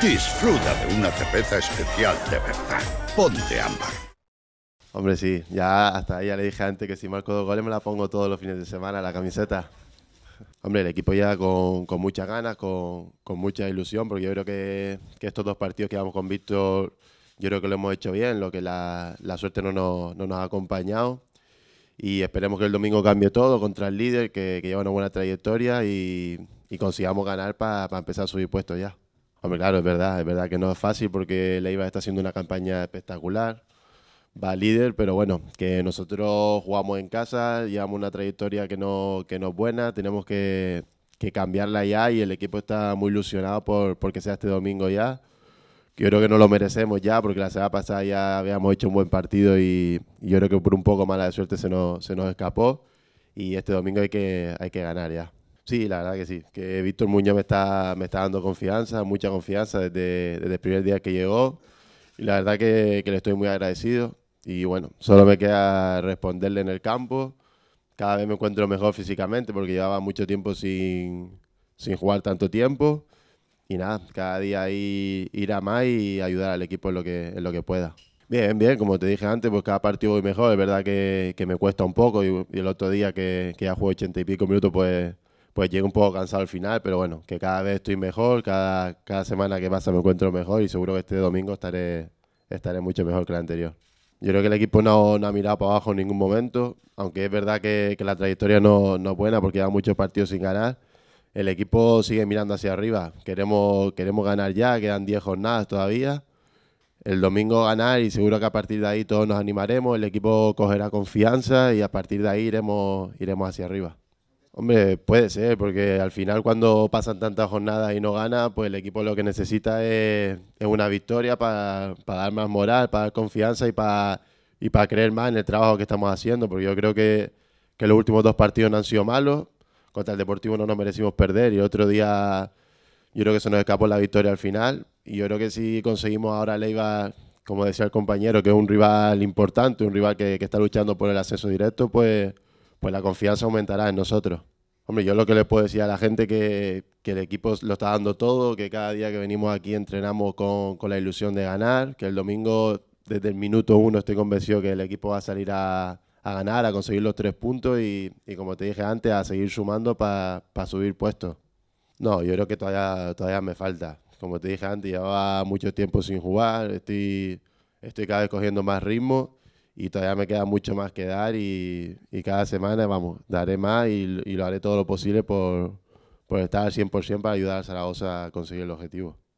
Disfruta de una cerveza especial de verdad. Ponte ámbar. Hombre, sí, ya hasta ahí ya le dije antes que si marco dos goles me la pongo todos los fines de semana la camiseta. Hombre, el equipo ya con, muchas ganas, con, mucha ilusión, porque yo creo que, estos dos partidos que vamos con Víctor, yo creo que lo hemos hecho bien, lo que la, suerte no nos, ha acompañado y esperemos que el domingo cambie todo contra el líder que, lleva una buena trayectoria y, consigamos ganar para empezar a subir puestos ya. Hombre, claro, es verdad, es verdad que no es fácil porque Leiva está haciendo una campaña espectacular, va líder, pero bueno, que nosotros jugamos en casa, llevamos una trayectoria que no, que no es buena, tenemos que, cambiarla ya y el equipo está muy ilusionado por, porque sea este domingo ya. Yo creo que no lo merecemos ya, porque la semana pasada ya habíamos hecho un buen partido y, yo creo que por un poco mala suerte se nos, se nos escapó. Y este domingo hay que, hay que ganar ya. Sí, la verdad que sí. Que Víctor Muñoz me está, me está dando confianza, mucha confianza desde, desde el primer día que llegó. Y la verdad que, le estoy muy agradecido. Y bueno, solo me queda responderle en el campo. Cada vez me encuentro mejor físicamente porque llevaba mucho tiempo sin, jugar tanto tiempo. Y nada, cada día ahí ir a más y ayudar al equipo en lo que, en lo que pueda. Bien, bien, como te dije antes, pues cada partido voy mejor. Es verdad que, me cuesta un poco y, el otro día que, ya juego ochenta y pico minutos, pues pues llego un poco cansado al final, pero bueno, que cada vez estoy mejor, cada, cada semana que pasa me encuentro mejor y seguro que este domingo estaré, estaré mucho mejor que el anterior. Yo creo que el equipo no, no ha mirado para abajo en ningún momento, aunque es verdad que, la trayectoria no, es buena porque lleva muchos partidos sin ganar. El equipo sigue mirando hacia arriba, queremos, queremos ganar ya, quedan 10 jornadas todavía. El domingo ganar y seguro que a partir de ahí todos nos animaremos, el equipo cogerá confianza y a partir de ahí iremos, iremos hacia arriba. Hombre, puede ser, porque al final cuando pasan tantas jornadas y no gana, pues el equipo lo que necesita es, una victoria para, dar más moral, para dar confianza y para, para creer más en el trabajo que estamos haciendo, porque yo creo que, los últimos dos partidos no han sido malos, contra el Deportivo no nos merecimos perder y otro día yo creo que se nos escapó la victoria al final y yo creo que si conseguimos ahora Leiva, como decía el compañero, que es un rival importante, un rival que, que está luchando por el acceso directo, pues pues la confianza aumentará en nosotros. Hombre, yo lo que les puedo decir a la gente que, que el equipo lo está dando todo, que cada día que venimos aquí entrenamos con, la ilusión de ganar, que el domingo desde el minuto uno estoy convencido que el equipo va a salir a, ganar, a conseguir los tres puntos y, como te dije antes, a seguir sumando para subir puestos. No, yo creo que todavía, todavía me falta. Como te dije antes, llevaba mucho tiempo sin jugar, estoy cada vez cogiendo más ritmo y todavía me queda mucho más que dar y, cada semana, vamos, daré más y, lo haré todo lo posible por, por estar al 100% para ayudar a Zaragoza a conseguir el objetivo.